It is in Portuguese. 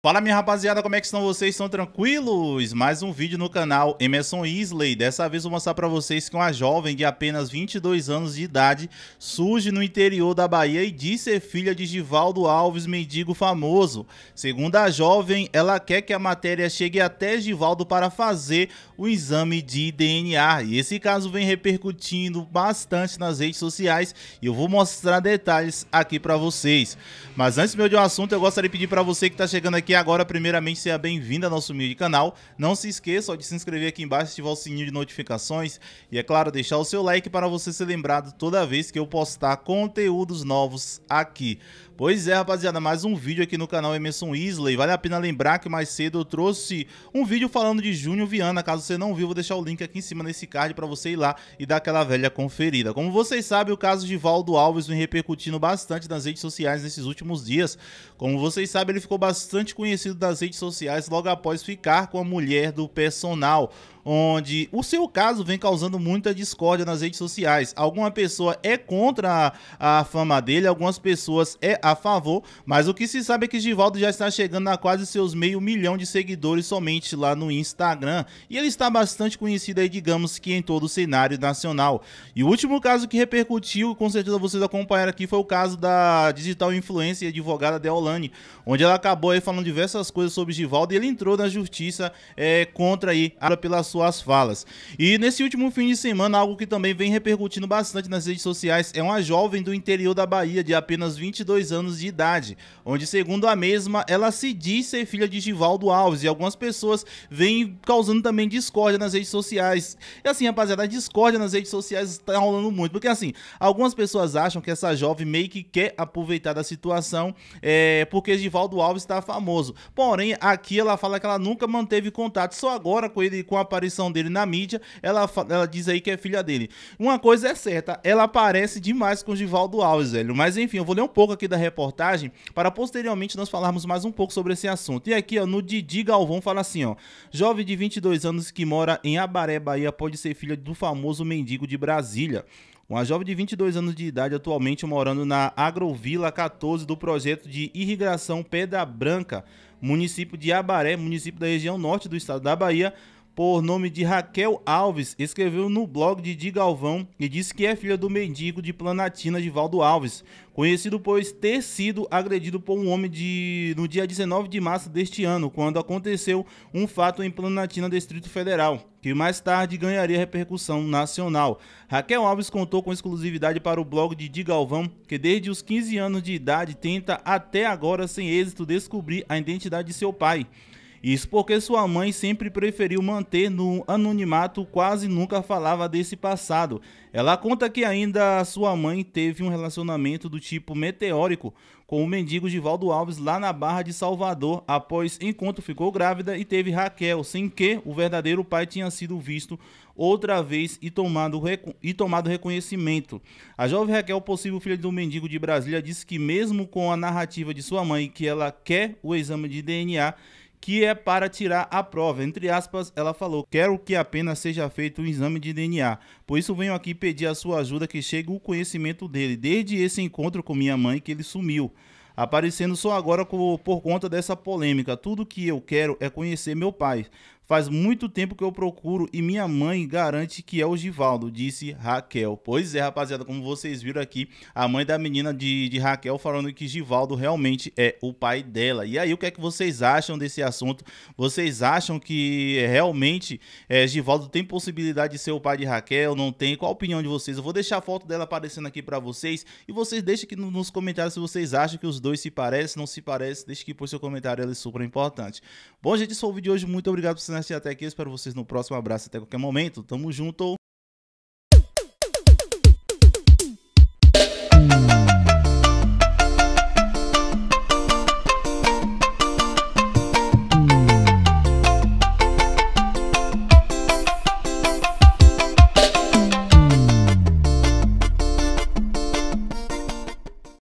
Fala minha rapaziada, como é que estão vocês? Estão tranquilos? Mais um vídeo no canal Emerson Isley. Dessa vez vou mostrar para vocês que uma jovem de apenas 22 anos de idade surge no interior da Bahia e diz ser filha de Givaldo Alves, mendigo famoso. Segundo a jovem, ela quer que a matéria chegue até Givaldo para fazer o exame de DNA. E esse caso vem repercutindo bastante nas redes sociais e eu vou mostrar detalhes aqui para vocês. Mas antes meu de um assunto, eu gostaria de pedir para você que está chegando aqui aqui agora, primeiramente, seja bem-vindo ao nosso humilde canal. Não se esqueça de se inscrever aqui embaixo, ativar o sininho de notificações e, é claro, deixar o seu like para você ser lembrado toda vez que eu postar conteúdos novos aqui. Pois é, rapaziada, mais um vídeo aqui no canal Emerson Isley. Vale a pena lembrar que mais cedo eu trouxe um vídeo falando de Júnior Viana. Caso você não viu, vou deixar o link aqui em cima nesse card para você ir lá e dar aquela velha conferida. Como vocês sabem, o caso de Valdo Alves vem repercutindo bastante nas redes sociais nesses últimos dias. Como vocês sabem, ele ficou bastante conhecido das redes sociais logo após ficar com a mulher do personal onde o seu caso vem causando muita discórdia nas redes sociais. Alguma pessoa é contra a, a fama dele, algumas pessoas é a favor, mas o que se sabe é que Givaldo já está chegando a quase seus meio milhão de seguidores somente lá no Instagram, e ele está bastante conhecido aí, digamos que em todo o cenário nacional. E o último caso que repercutiu, com certeza vocês acompanharam aqui, foi o caso da digital influencer e advogada Deolane, onde ela acabou aí falando diversas coisas sobre Givaldo e ele entrou na justiça é, contra aí pela sua suas falas. E nesse último fim de semana, algo que também vem repercutindo bastante nas redes sociais é uma jovem do interior da Bahia de apenas 22 anos de idade, onde, segundo a mesma, ela se diz ser filha de Givaldo Alves e algumas pessoas vêm causando também discórdia nas redes sociais. E assim, rapaziada, a discórdia nas redes sociais está rolando muito, porque assim, algumas pessoas acham que essa jovem meio que quer aproveitar da situação é, porque Givaldo Alves está famoso. Porém, aqui ela fala que ela nunca manteve contato, só agora com ele com a aparelho aparição dele na mídia, ela, ela diz aí que é filha dele. Uma coisa é certa, ela aparece demais com o Givaldo Alves, velho. Mas enfim, eu vou ler um pouco aqui da reportagem para posteriormente nós falarmos mais um pouco sobre esse assunto. E aqui, ó, no Didi Galvão fala assim, ó: "Jovem de 22 anos que mora em Abaré, Bahia, pode ser filha do famoso mendigo de Brasília. Uma jovem de 22 anos de idade, atualmente morando na Agrovila 14 do projeto de irrigação Pedra Branca, município de Abaré, município da região norte do estado da Bahia, por nome de Raquel Alves, escreveu no blog de Di Galvão e disse que é filha do mendigo de Planatina de Valdo Alves, conhecido por ter sido agredido por um homem de, no dia 19 de março deste ano, quando aconteceu um fato em Planatina, Distrito Federal, que mais tarde ganharia repercussão nacional. Raquel Alves contou com exclusividade para o blog de Di Galvão, que desde os 15 anos de idade tenta até agora sem êxito descobrir a identidade de seu pai. Isso porque sua mãe sempre preferiu manter no anonimato, quase nunca falava desse passado. Ela conta que ainda sua mãe teve um relacionamento do tipo meteórico com o mendigo Givaldo Alves lá na Barra de Salvador, após enquanto ficou grávida e teve Raquel, sem que o verdadeiro pai tinha sido visto outra vez e tomado, e tomado reconhecimento. A jovem Raquel, possível filha do mendigo de Brasília, disse que mesmo com a narrativa de sua mãe que ela quer o exame de DNA, que é para tirar a prova. Entre aspas, ela falou: Quero que apenas seja feito um exame de DNA. Por isso venho aqui pedir a sua ajuda que chegue o conhecimento dele. Desde esse encontro com minha mãe que ele sumiu. Aparecendo só agora por conta dessa polêmica. Tudo que eu quero é conhecer meu pai. Faz muito tempo que eu procuro e minha mãe garante que é o Givaldo, disse Raquel. Pois é, rapaziada, como vocês viram aqui, a mãe da menina de, de Raquel falando que Givaldo realmente é o pai dela. E aí, o que é que vocês acham desse assunto? Vocês acham que realmente é, Givaldo tem possibilidade de ser o pai de Raquel? Não tem? Qual a opinião de vocês? Eu vou deixar a foto dela aparecendo aqui para vocês e vocês deixem aqui nos comentários se vocês acham que os dois se parecem, não se parecem. Deixe aqui por seu comentário, ele é super importante. Bom, gente, esse foi o vídeo de hoje. Muito obrigado por vocês assistir até aqui. espero vocês no próximo abraço. Até qualquer momento. Tamo junto.